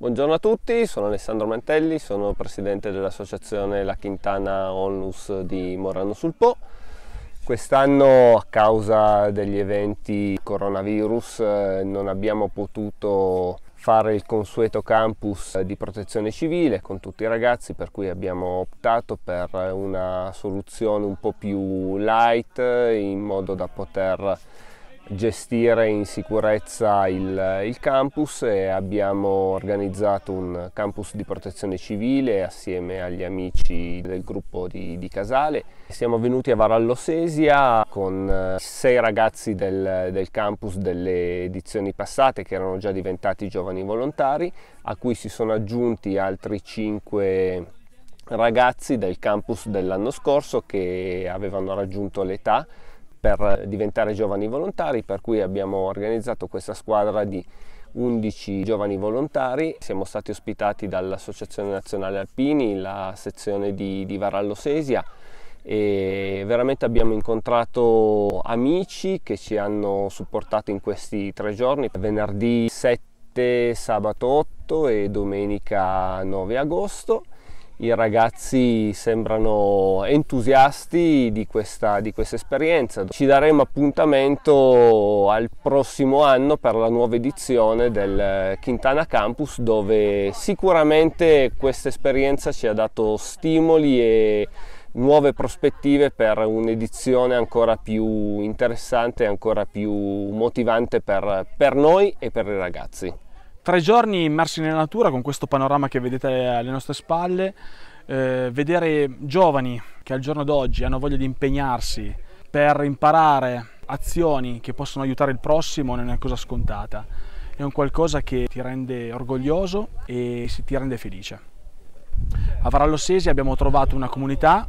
Buongiorno a tutti, sono Alessandro Mantelli, sono presidente dell'associazione La Quintana Onlus di Morano sul Po. Quest'anno a causa degli eventi coronavirus eh, non abbiamo potuto fare il consueto campus eh, di protezione civile con tutti i ragazzi per cui abbiamo optato per una soluzione un po' più light in modo da poter gestire in sicurezza il, il, campus e abbiamo organizzato un campus di protezione civile assieme agli amici del gruppo di, di Casale. Siamo venuti a Varallosesia con eh, sei ragazzi del, del campus delle edizioni passate che erano già diventati giovani volontari a cui si sono aggiunti altri cinque ragazzi del campus dell'anno scorso che avevano raggiunto l'età per diventare giovani volontari, per cui abbiamo organizzato questa squadra di 11 giovani volontari. Siamo stati ospitati dall'Associazione Nazionale Alpini, la sezione di, di Varallo Sesia e veramente abbiamo incontrato amici che ci hanno supportato in questi tre giorni, venerdì 7, sabato 8 e domenica 9 agosto i ragazzi sembrano entusiasti di questa, di questa, esperienza. Ci daremo appuntamento al prossimo anno per la nuova edizione del Quintana Campus dove sicuramente questa esperienza ci ha dato stimoli e nuove prospettive per un'edizione ancora più interessante e ancora più motivante per, per noi e per i ragazzi. Tre giorni immersi nella natura con questo panorama che vedete alle nostre spalle, eh, vedere giovani che al giorno d'oggi hanno voglia di impegnarsi per imparare azioni che possono aiutare il prossimo non è una cosa scontata, è un qualcosa che ti rende orgoglioso e ti rende felice. A Varallossesi abbiamo trovato una comunità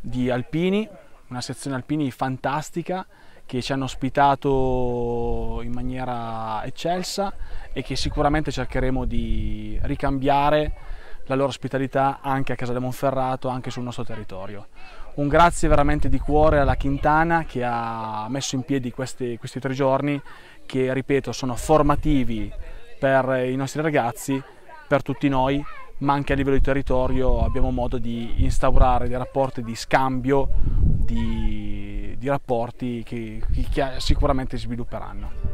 di alpini, una sezione alpini fantastica che ci hanno ospitato in maniera eccelsa e che sicuramente cercheremo di ricambiare la loro ospitalità anche a Casa de Monferrato, anche sul nostro territorio. Un grazie veramente di cuore alla Quintana che ha messo in piedi questi, questi tre giorni che, ripeto, sono formativi per i nostri ragazzi, per tutti noi, ma anche a livello di territorio abbiamo modo di instaurare dei rapporti di scambio, di di rapporti che, che sicuramente svilupperanno.